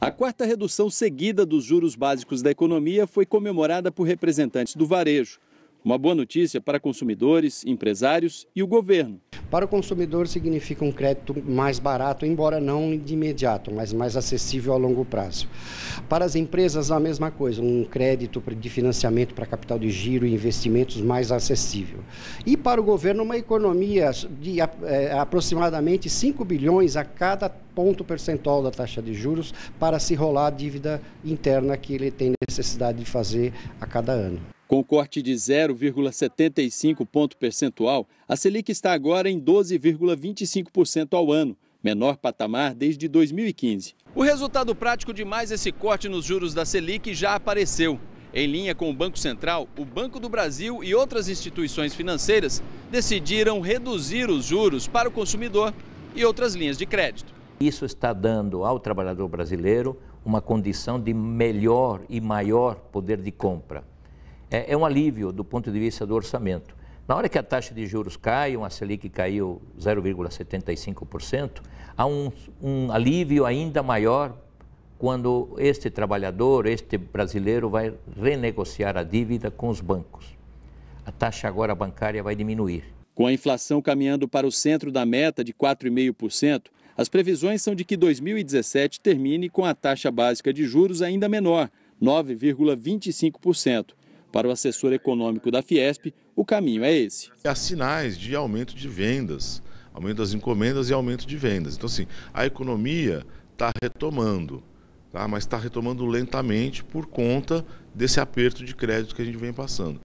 A quarta redução seguida dos juros básicos da economia foi comemorada por representantes do varejo. Uma boa notícia para consumidores, empresários e o governo. Para o consumidor, significa um crédito mais barato, embora não de imediato, mas mais acessível a longo prazo. Para as empresas, a mesma coisa, um crédito de financiamento para capital de giro e investimentos mais acessível. E para o governo, uma economia de eh, aproximadamente 5 bilhões a cada ponto percentual da taxa de juros para se rolar a dívida interna que ele tem necessidade de fazer a cada ano. Com corte de 0,75 ponto percentual, a Selic está agora em 12,25% ao ano, menor patamar desde 2015. O resultado prático de mais esse corte nos juros da Selic já apareceu. Em linha com o Banco Central, o Banco do Brasil e outras instituições financeiras decidiram reduzir os juros para o consumidor e outras linhas de crédito. Isso está dando ao trabalhador brasileiro uma condição de melhor e maior poder de compra é, é um alívio do ponto de vista do orçamento. Na hora que a taxa de juros cai, uma Selic caiu 0,75%, há um, um, alívio ainda maior quando este trabalhador, este brasileiro, vai renegociar a dívida com os bancos. A taxa agora bancária vai diminuir. Com a inflação caminhando para o centro da meta de 4,5%, as previsões são de que 2017 termine com a taxa básica de juros ainda menor, 9,25%. Para o assessor econômico da Fiesp, o caminho é esse. Há sinais de aumento de vendas, aumento das encomendas e aumento de vendas. Então, assim, a economia está retomando, tá? mas está retomando lentamente por conta desse aperto de crédito que a gente vem passando.